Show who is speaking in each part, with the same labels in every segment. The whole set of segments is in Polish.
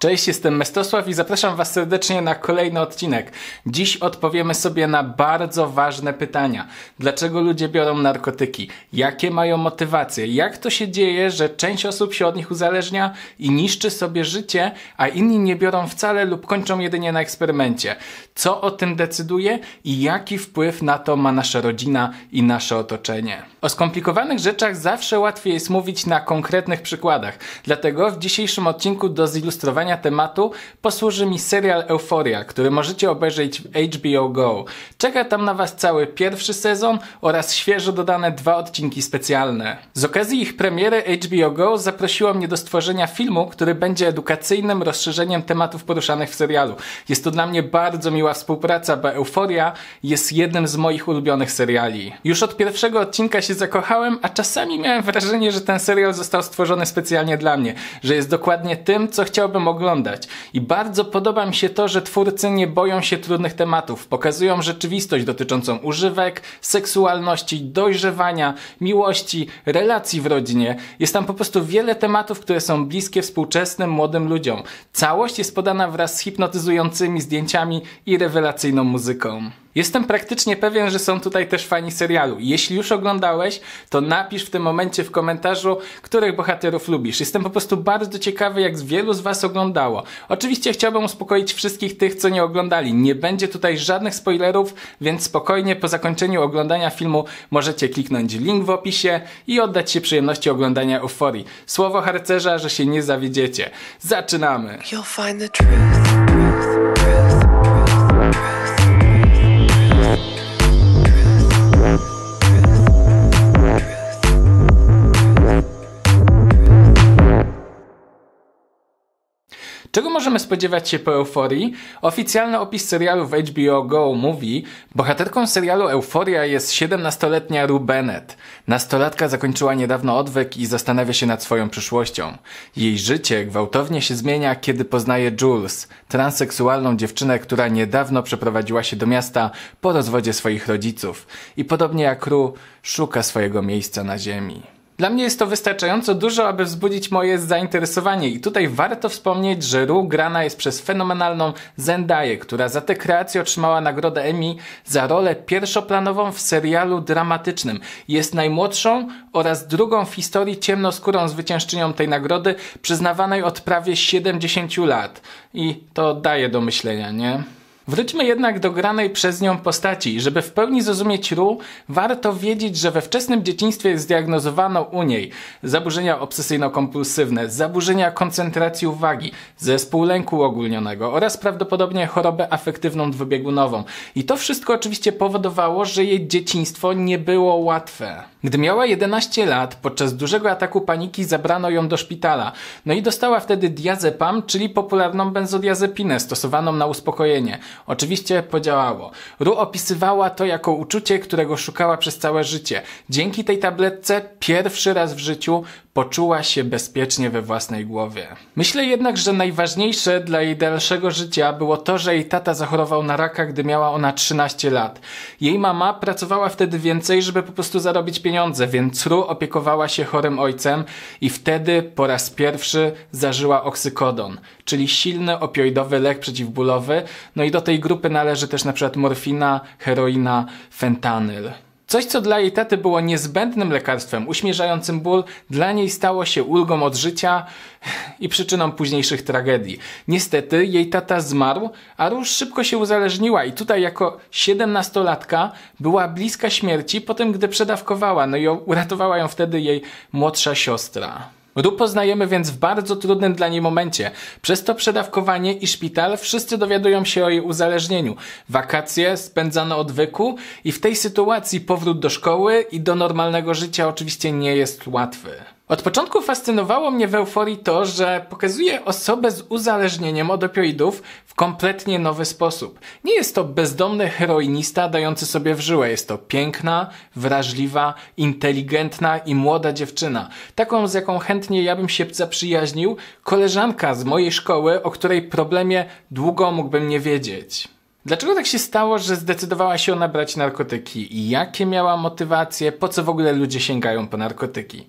Speaker 1: Cześć, jestem Mestosław i zapraszam Was serdecznie na kolejny odcinek. Dziś odpowiemy sobie na bardzo ważne pytania. Dlaczego ludzie biorą narkotyki? Jakie mają motywacje? Jak to się dzieje, że część osób się od nich uzależnia i niszczy sobie życie, a inni nie biorą wcale lub kończą jedynie na eksperymencie? Co o tym decyduje i jaki wpływ na to ma nasza rodzina i nasze otoczenie? O skomplikowanych rzeczach zawsze łatwiej jest mówić na konkretnych przykładach. Dlatego w dzisiejszym odcinku do zilustrowania tematu posłuży mi serial Euforia, który możecie obejrzeć w HBO Go. Czeka tam na Was cały pierwszy sezon oraz świeżo dodane dwa odcinki specjalne. Z okazji ich premiery HBO Go zaprosiło mnie do stworzenia filmu, który będzie edukacyjnym rozszerzeniem tematów poruszanych w serialu. Jest to dla mnie bardzo miła współpraca, bo Euforia jest jednym z moich ulubionych seriali. Już od pierwszego odcinka się się zakochałem, a czasami miałem wrażenie, że ten serial został stworzony specjalnie dla mnie, że jest dokładnie tym, co chciałbym oglądać. I bardzo podoba mi się to, że twórcy nie boją się trudnych tematów, pokazują rzeczywistość dotyczącą używek, seksualności, dojrzewania, miłości, relacji w rodzinie. Jest tam po prostu wiele tematów, które są bliskie współczesnym młodym ludziom. Całość jest podana wraz z hipnotyzującymi zdjęciami i rewelacyjną muzyką. Jestem praktycznie pewien, że są tutaj też fani serialu. Jeśli już oglądałeś, to napisz w tym momencie w komentarzu, których bohaterów lubisz. Jestem po prostu bardzo ciekawy, jak wielu z Was oglądało. Oczywiście chciałbym uspokoić wszystkich tych, co nie oglądali. Nie będzie tutaj żadnych spoilerów, więc spokojnie po zakończeniu oglądania filmu możecie kliknąć link w opisie i oddać się przyjemności oglądania euforii. Słowo harcerza, że się nie zawiedziecie. Zaczynamy! You'll find the truth, truth, truth. Czego możemy spodziewać się po Euforii? Oficjalny opis serialu w HBO Go mówi, bohaterką serialu Euforia jest 17-letnia Rue Bennett. Nastolatka zakończyła niedawno odwyk i zastanawia się nad swoją przyszłością. Jej życie gwałtownie się zmienia, kiedy poznaje Jules, transseksualną dziewczynę, która niedawno przeprowadziła się do miasta po rozwodzie swoich rodziców i podobnie jak Rue szuka swojego miejsca na ziemi. Dla mnie jest to wystarczająco dużo, aby wzbudzić moje zainteresowanie i tutaj warto wspomnieć, że Ru grana jest przez fenomenalną Zendaya, która za tę kreację otrzymała nagrodę Emmy za rolę pierwszoplanową w serialu dramatycznym. Jest najmłodszą oraz drugą w historii ciemnoskórą zwyciężczynią tej nagrody przyznawanej od prawie 70 lat. I to daje do myślenia, nie? Wróćmy jednak do granej przez nią postaci. Żeby w pełni zrozumieć Ru, warto wiedzieć, że we wczesnym dzieciństwie zdiagnozowano u niej zaburzenia obsesyjno-kompulsywne, zaburzenia koncentracji uwagi, zespół lęku ogólnionego oraz prawdopodobnie chorobę afektywną dwubiegunową. I to wszystko oczywiście powodowało, że jej dzieciństwo nie było łatwe. Gdy miała 11 lat, podczas dużego ataku paniki zabrano ją do szpitala. No i dostała wtedy diazepam, czyli popularną benzodiazepinę stosowaną na uspokojenie. Oczywiście podziałało. Ru opisywała to jako uczucie, którego szukała przez całe życie. Dzięki tej tabletce pierwszy raz w życiu poczuła się bezpiecznie we własnej głowie. Myślę jednak, że najważniejsze dla jej dalszego życia było to, że jej tata zachorował na raka, gdy miała ona 13 lat. Jej mama pracowała wtedy więcej, żeby po prostu zarobić pieniądze, więc Ru opiekowała się chorym ojcem i wtedy po raz pierwszy zażyła oksykodon, czyli silny opioidowy lek przeciwbólowy. No i do tej grupy należy też na przykład morfina, heroina, fentanyl. Coś, co dla jej taty było niezbędnym lekarstwem uśmierzającym ból, dla niej stało się ulgą od życia i przyczyną późniejszych tragedii. Niestety jej tata zmarł, a Róż szybko się uzależniła i tutaj jako siedemnastolatka była bliska śmierci po tym, gdy przedawkowała, no i uratowała ją wtedy jej młodsza siostra. Ru poznajemy więc w bardzo trudnym dla niej momencie. Przez to przedawkowanie i szpital wszyscy dowiadują się o jej uzależnieniu. Wakacje spędzano odwyku i w tej sytuacji powrót do szkoły i do normalnego życia oczywiście nie jest łatwy. Od początku fascynowało mnie w euforii to, że pokazuje osobę z uzależnieniem od opioidów w kompletnie nowy sposób. Nie jest to bezdomny heroinista dający sobie w żyłę. Jest to piękna, wrażliwa, inteligentna i młoda dziewczyna. Taką, z jaką chętnie ja bym się zaprzyjaźnił, koleżanka z mojej szkoły, o której problemie długo mógłbym nie wiedzieć. Dlaczego tak się stało, że zdecydowała się ona brać narkotyki? Jakie miała motywacje? Po co w ogóle ludzie sięgają po narkotyki?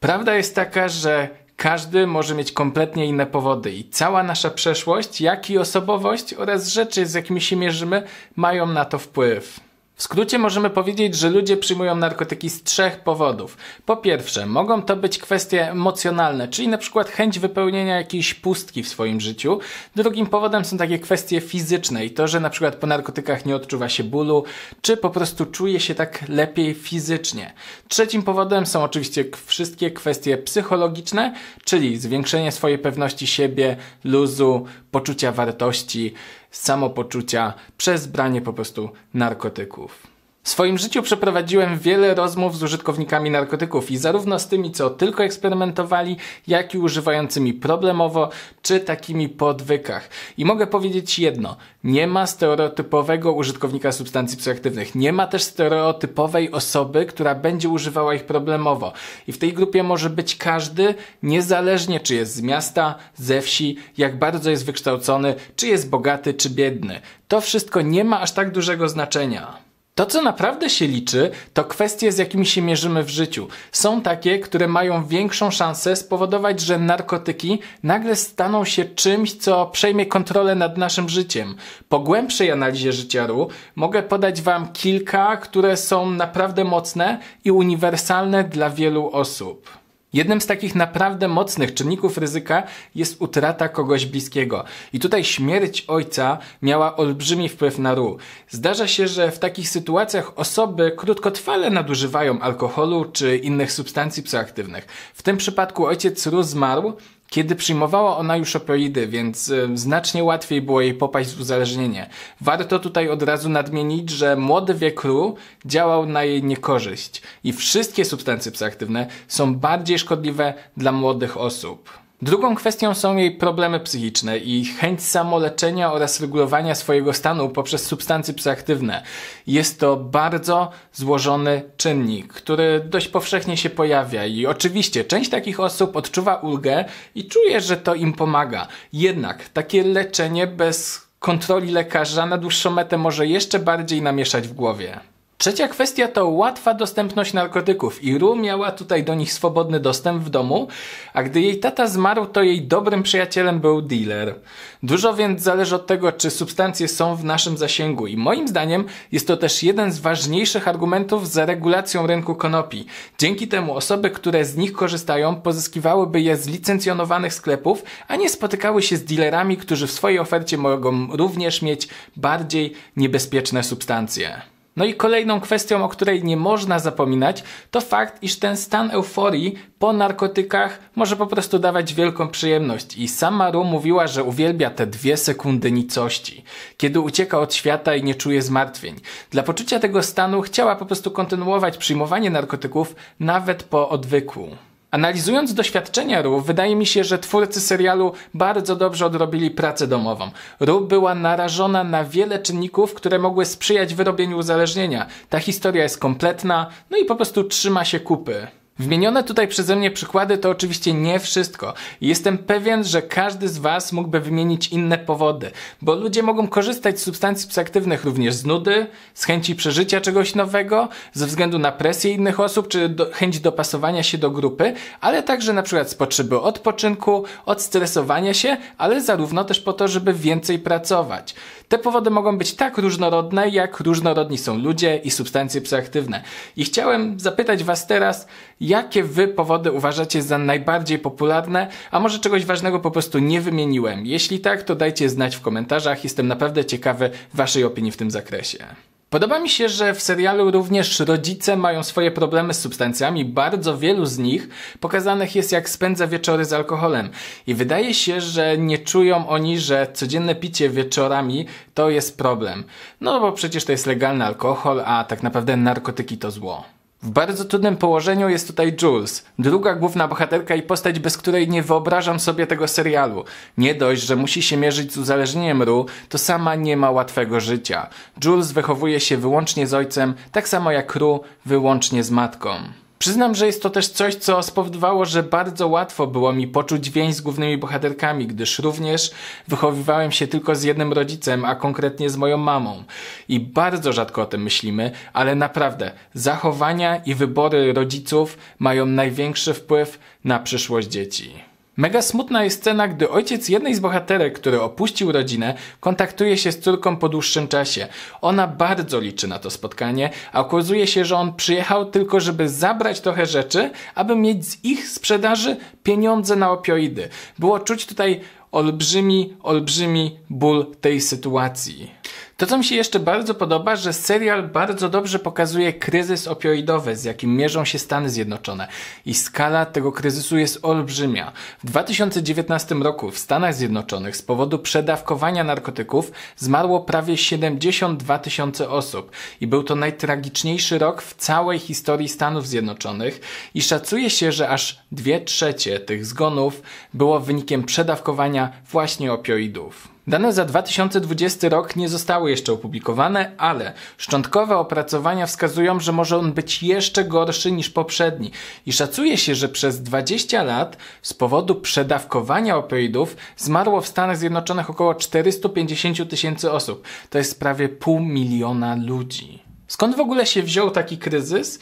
Speaker 1: Prawda jest taka, że każdy może mieć kompletnie inne powody i cała nasza przeszłość, jak i osobowość oraz rzeczy, z jakimi się mierzymy, mają na to wpływ. W skrócie możemy powiedzieć, że ludzie przyjmują narkotyki z trzech powodów. Po pierwsze, mogą to być kwestie emocjonalne, czyli na przykład chęć wypełnienia jakiejś pustki w swoim życiu. Drugim powodem są takie kwestie fizyczne i to, że na przykład po narkotykach nie odczuwa się bólu, czy po prostu czuje się tak lepiej fizycznie. Trzecim powodem są oczywiście wszystkie kwestie psychologiczne, czyli zwiększenie swojej pewności siebie, luzu, poczucia wartości, samopoczucia przez branie po prostu narkotyków. W swoim życiu przeprowadziłem wiele rozmów z użytkownikami narkotyków i zarówno z tymi, co tylko eksperymentowali, jak i używającymi problemowo, czy takimi podwykach. I mogę powiedzieć jedno, nie ma stereotypowego użytkownika substancji psychoaktywnych, nie ma też stereotypowej osoby, która będzie używała ich problemowo. I w tej grupie może być każdy, niezależnie czy jest z miasta, ze wsi, jak bardzo jest wykształcony, czy jest bogaty, czy biedny. To wszystko nie ma aż tak dużego znaczenia. To, co naprawdę się liczy, to kwestie, z jakimi się mierzymy w życiu. Są takie, które mają większą szansę spowodować, że narkotyki nagle staną się czymś, co przejmie kontrolę nad naszym życiem. Po głębszej analizie życiaru mogę podać Wam kilka, które są naprawdę mocne i uniwersalne dla wielu osób. Jednym z takich naprawdę mocnych czynników ryzyka jest utrata kogoś bliskiego. I tutaj śmierć ojca miała olbrzymi wpływ na RU. Zdarza się, że w takich sytuacjach osoby krótkotrwale nadużywają alkoholu czy innych substancji psychoaktywnych. W tym przypadku ojciec RU zmarł, kiedy przyjmowała ona już opioidy, więc y, znacznie łatwiej było jej popaść w uzależnienie. Warto tutaj od razu nadmienić, że młody wiek Ru działał na jej niekorzyść i wszystkie substancje psychoaktywne są bardziej szkodliwe dla młodych osób. Drugą kwestią są jej problemy psychiczne i chęć samoleczenia oraz regulowania swojego stanu poprzez substancje psychoaktywne. Jest to bardzo złożony czynnik, który dość powszechnie się pojawia i oczywiście część takich osób odczuwa ulgę i czuje, że to im pomaga. Jednak takie leczenie bez kontroli lekarza na dłuższą metę może jeszcze bardziej namieszać w głowie. Trzecia kwestia to łatwa dostępność narkotyków. Ru miała tutaj do nich swobodny dostęp w domu, a gdy jej tata zmarł, to jej dobrym przyjacielem był dealer. Dużo więc zależy od tego, czy substancje są w naszym zasięgu i moim zdaniem jest to też jeden z ważniejszych argumentów za regulacją rynku konopi. Dzięki temu osoby, które z nich korzystają, pozyskiwałyby je z licencjonowanych sklepów, a nie spotykały się z dealerami, którzy w swojej ofercie mogą również mieć bardziej niebezpieczne substancje. No i kolejną kwestią, o której nie można zapominać, to fakt, iż ten stan euforii po narkotykach może po prostu dawać wielką przyjemność. I sama Ru mówiła, że uwielbia te dwie sekundy nicości, kiedy ucieka od świata i nie czuje zmartwień. Dla poczucia tego stanu chciała po prostu kontynuować przyjmowanie narkotyków nawet po odwyku. Analizując doświadczenia Ru, wydaje mi się, że twórcy serialu bardzo dobrze odrobili pracę domową. Ru była narażona na wiele czynników, które mogły sprzyjać wyrobieniu uzależnienia. Ta historia jest kompletna, no i po prostu trzyma się kupy. Wymienione tutaj przeze mnie przykłady to oczywiście nie wszystko. Jestem pewien, że każdy z Was mógłby wymienić inne powody, bo ludzie mogą korzystać z substancji psyaktywnych również z nudy, z chęci przeżycia czegoś nowego, ze względu na presję innych osób, czy do, chęć dopasowania się do grupy, ale także na przykład z potrzeby odpoczynku, odstresowania się, ale zarówno też po to, żeby więcej pracować. Te powody mogą być tak różnorodne, jak różnorodni są ludzie i substancje psyaktywne. I chciałem zapytać Was teraz, jakie wy powody uważacie za najbardziej popularne, a może czegoś ważnego po prostu nie wymieniłem. Jeśli tak, to dajcie znać w komentarzach, jestem naprawdę ciekawy waszej opinii w tym zakresie. Podoba mi się, że w serialu również rodzice mają swoje problemy z substancjami. Bardzo wielu z nich pokazanych jest jak spędza wieczory z alkoholem. I wydaje się, że nie czują oni, że codzienne picie wieczorami to jest problem. No bo przecież to jest legalny alkohol, a tak naprawdę narkotyki to zło. W bardzo trudnym położeniu jest tutaj Jules, druga główna bohaterka i postać, bez której nie wyobrażam sobie tego serialu. Nie dość, że musi się mierzyć z uzależnieniem Ru, to sama nie ma łatwego życia. Jules wychowuje się wyłącznie z ojcem, tak samo jak Ru wyłącznie z matką. Przyznam, że jest to też coś, co spowodowało, że bardzo łatwo było mi poczuć więź z głównymi bohaterkami, gdyż również wychowywałem się tylko z jednym rodzicem, a konkretnie z moją mamą. I bardzo rzadko o tym myślimy, ale naprawdę zachowania i wybory rodziców mają największy wpływ na przyszłość dzieci. Mega smutna jest scena, gdy ojciec jednej z bohaterek, który opuścił rodzinę, kontaktuje się z córką po dłuższym czasie. Ona bardzo liczy na to spotkanie, a okazuje się, że on przyjechał tylko, żeby zabrać trochę rzeczy, aby mieć z ich sprzedaży pieniądze na opioidy. Było czuć tutaj olbrzymi, olbrzymi ból tej sytuacji. To, co mi się jeszcze bardzo podoba, że serial bardzo dobrze pokazuje kryzys opioidowy, z jakim mierzą się Stany Zjednoczone. I skala tego kryzysu jest olbrzymia. W 2019 roku w Stanach Zjednoczonych z powodu przedawkowania narkotyków zmarło prawie 72 tysiące osób. I był to najtragiczniejszy rok w całej historii Stanów Zjednoczonych. I szacuje się, że aż 2 trzecie tych zgonów było wynikiem przedawkowania właśnie opioidów. Dane za 2020 rok nie zostały jeszcze opublikowane, ale szczątkowe opracowania wskazują, że może on być jeszcze gorszy niż poprzedni i szacuje się, że przez 20 lat z powodu przedawkowania opioidów zmarło w Stanach Zjednoczonych około 450 tysięcy osób. To jest prawie pół miliona ludzi. Skąd w ogóle się wziął taki kryzys?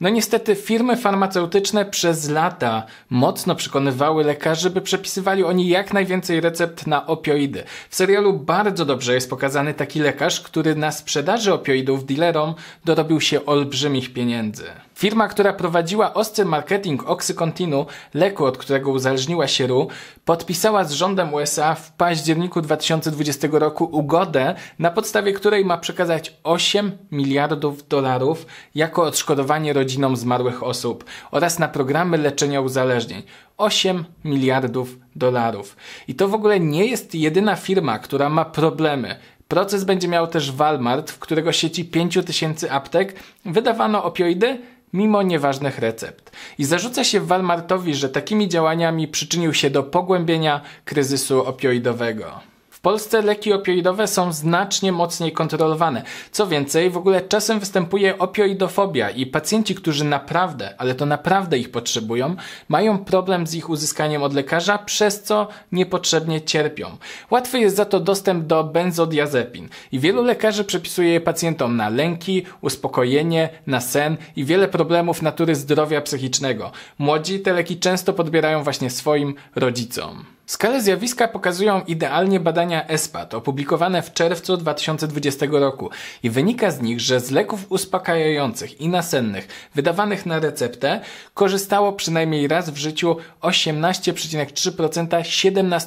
Speaker 1: No niestety firmy farmaceutyczne przez lata mocno przekonywały lekarzy, by przepisywali oni jak najwięcej recept na opioidy. W serialu bardzo dobrze jest pokazany taki lekarz, który na sprzedaży opioidów dealerom dorobił się olbrzymich pieniędzy. Firma, która prowadziła ostry marketing Oxycontinu, leku, od którego uzależniła się Ru, podpisała z rządem USA w październiku 2020 roku ugodę, na podstawie której ma przekazać 8 miliardów dolarów jako odszkodowanie rodzinom zmarłych osób oraz na programy leczenia uzależnień. 8 miliardów dolarów. I to w ogóle nie jest jedyna firma, która ma problemy. Proces będzie miał też Walmart, w którego sieci 5000 aptek wydawano opioidy mimo nieważnych recept. I zarzuca się Walmartowi, że takimi działaniami przyczynił się do pogłębienia kryzysu opioidowego. W Polsce leki opioidowe są znacznie mocniej kontrolowane. Co więcej, w ogóle czasem występuje opioidofobia i pacjenci, którzy naprawdę, ale to naprawdę ich potrzebują, mają problem z ich uzyskaniem od lekarza, przez co niepotrzebnie cierpią. Łatwy jest za to dostęp do benzodiazepin i wielu lekarzy przepisuje je pacjentom na lęki, uspokojenie, na sen i wiele problemów natury zdrowia psychicznego. Młodzi te leki często podbierają właśnie swoim rodzicom. Skalę zjawiska pokazują idealnie badania ESPAT opublikowane w czerwcu 2020 roku i wynika z nich, że z leków uspokajających i nasennych wydawanych na receptę korzystało przynajmniej raz w życiu 18,3%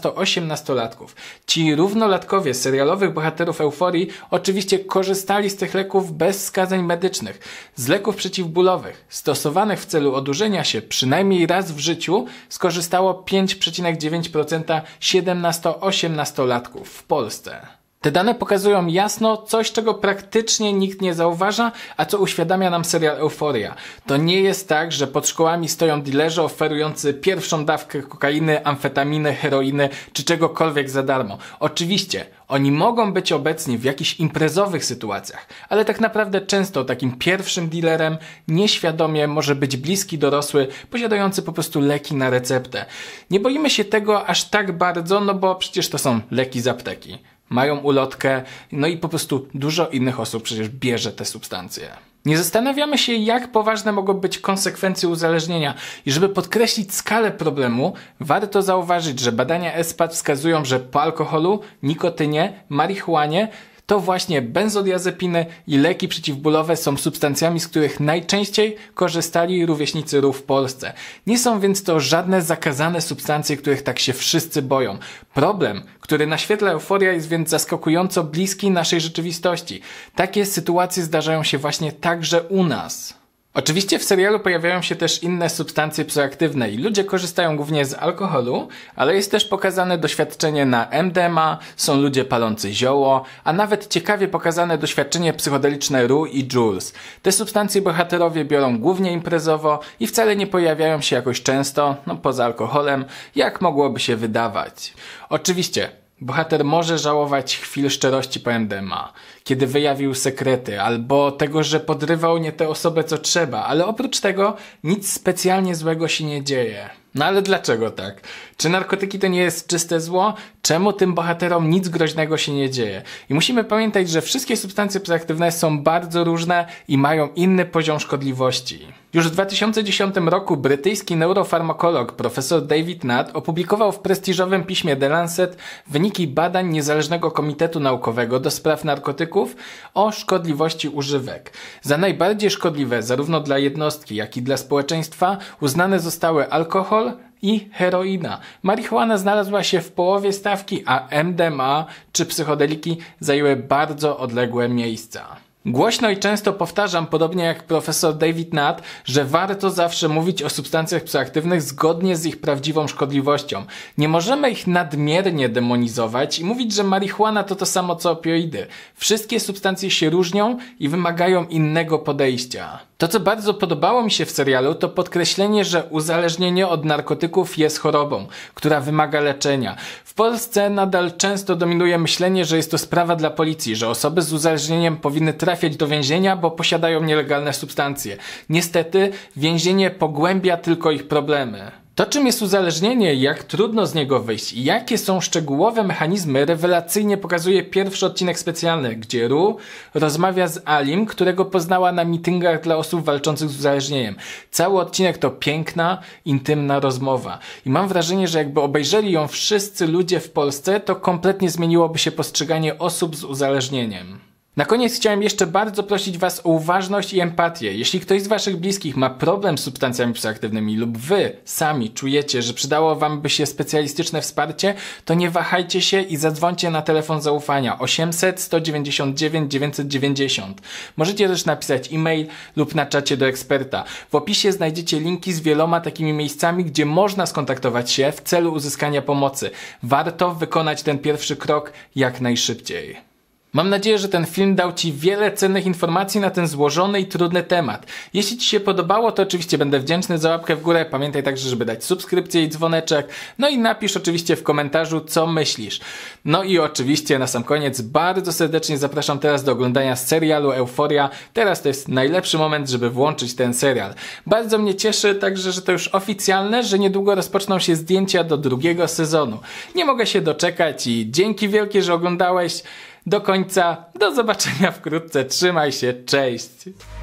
Speaker 1: 17-18-latków. Ci równolatkowie serialowych bohaterów euforii oczywiście korzystali z tych leków bez wskazań medycznych, z leków przeciwbólowych stosowanych w celu odurzenia się przynajmniej raz w życiu skorzystało 5,9% 17-18-latków w Polsce. Te dane pokazują jasno coś, czego praktycznie nikt nie zauważa, a co uświadamia nam serial Euforia. To nie jest tak, że pod szkołami stoją dilerzy oferujący pierwszą dawkę kokainy, amfetaminy, heroiny czy czegokolwiek za darmo. Oczywiście, oni mogą być obecni w jakichś imprezowych sytuacjach, ale tak naprawdę często takim pierwszym dealerem nieświadomie może być bliski dorosły, posiadający po prostu leki na receptę. Nie boimy się tego aż tak bardzo, no bo przecież to są leki z apteki mają ulotkę, no i po prostu dużo innych osób przecież bierze te substancje. Nie zastanawiamy się, jak poważne mogą być konsekwencje uzależnienia. I żeby podkreślić skalę problemu, warto zauważyć, że badania ESPAD wskazują, że po alkoholu, nikotynie, marihuanie to właśnie benzodiazepiny i leki przeciwbólowe są substancjami, z których najczęściej korzystali rówieśnicy rów w Polsce. Nie są więc to żadne zakazane substancje, których tak się wszyscy boją. Problem, który naświetla euforia jest więc zaskakująco bliski naszej rzeczywistości. Takie sytuacje zdarzają się właśnie także u nas. Oczywiście w serialu pojawiają się też inne substancje psychoaktywne i ludzie korzystają głównie z alkoholu, ale jest też pokazane doświadczenie na MDMA, są ludzie palący zioło, a nawet ciekawie pokazane doświadczenie psychodeliczne Rue i Jules. Te substancje bohaterowie biorą głównie imprezowo i wcale nie pojawiają się jakoś często, no poza alkoholem, jak mogłoby się wydawać. Oczywiście, Bohater może żałować chwil szczerości PMDMA, kiedy wyjawił sekrety, albo tego, że podrywał nie tę osobę co trzeba, ale oprócz tego nic specjalnie złego się nie dzieje. No ale dlaczego tak? Czy narkotyki to nie jest czyste zło? Czemu tym bohaterom nic groźnego się nie dzieje? I musimy pamiętać, że wszystkie substancje psychoaktywne są bardzo różne i mają inny poziom szkodliwości. Już w 2010 roku brytyjski neurofarmakolog profesor David Nutt opublikował w prestiżowym piśmie The Lancet wyniki badań Niezależnego Komitetu Naukowego do spraw narkotyków o szkodliwości używek. Za najbardziej szkodliwe zarówno dla jednostki, jak i dla społeczeństwa uznane zostały alkohol, i heroina. Marihuana znalazła się w połowie stawki, a MDMA czy psychodeliki zajęły bardzo odległe miejsca. Głośno i często powtarzam, podobnie jak profesor David Nutt, że warto zawsze mówić o substancjach psychoaktywnych zgodnie z ich prawdziwą szkodliwością. Nie możemy ich nadmiernie demonizować i mówić, że marihuana to to samo co opioidy. Wszystkie substancje się różnią i wymagają innego podejścia. To, co bardzo podobało mi się w serialu, to podkreślenie, że uzależnienie od narkotyków jest chorobą, która wymaga leczenia. W Polsce nadal często dominuje myślenie, że jest to sprawa dla policji, że osoby z uzależnieniem powinny trafić trafiać do więzienia, bo posiadają nielegalne substancje. Niestety, więzienie pogłębia tylko ich problemy. To, czym jest uzależnienie, jak trudno z niego wyjść i jakie są szczegółowe mechanizmy, rewelacyjnie pokazuje pierwszy odcinek specjalny, gdzie Ru rozmawia z Alim, którego poznała na mityngach dla osób walczących z uzależnieniem. Cały odcinek to piękna, intymna rozmowa. I mam wrażenie, że jakby obejrzeli ją wszyscy ludzie w Polsce, to kompletnie zmieniłoby się postrzeganie osób z uzależnieniem. Na koniec chciałem jeszcze bardzo prosić Was o uważność i empatię. Jeśli ktoś z Waszych bliskich ma problem z substancjami psychoaktywnymi lub Wy sami czujecie, że przydało Wam by się specjalistyczne wsparcie, to nie wahajcie się i zadzwońcie na telefon zaufania 800 199 990. Możecie też napisać e-mail lub na czacie do eksperta. W opisie znajdziecie linki z wieloma takimi miejscami, gdzie można skontaktować się w celu uzyskania pomocy. Warto wykonać ten pierwszy krok jak najszybciej. Mam nadzieję, że ten film dał Ci wiele cennych informacji na ten złożony i trudny temat. Jeśli Ci się podobało, to oczywiście będę wdzięczny za łapkę w górę. Pamiętaj także, żeby dać subskrypcję i dzwoneczek. No i napisz oczywiście w komentarzu, co myślisz. No i oczywiście na sam koniec bardzo serdecznie zapraszam teraz do oglądania serialu Euforia. Teraz to jest najlepszy moment, żeby włączyć ten serial. Bardzo mnie cieszy także, że to już oficjalne, że niedługo rozpoczną się zdjęcia do drugiego sezonu. Nie mogę się doczekać i dzięki wielkie, że oglądałeś do końca. Do zobaczenia wkrótce. Trzymaj się. Cześć.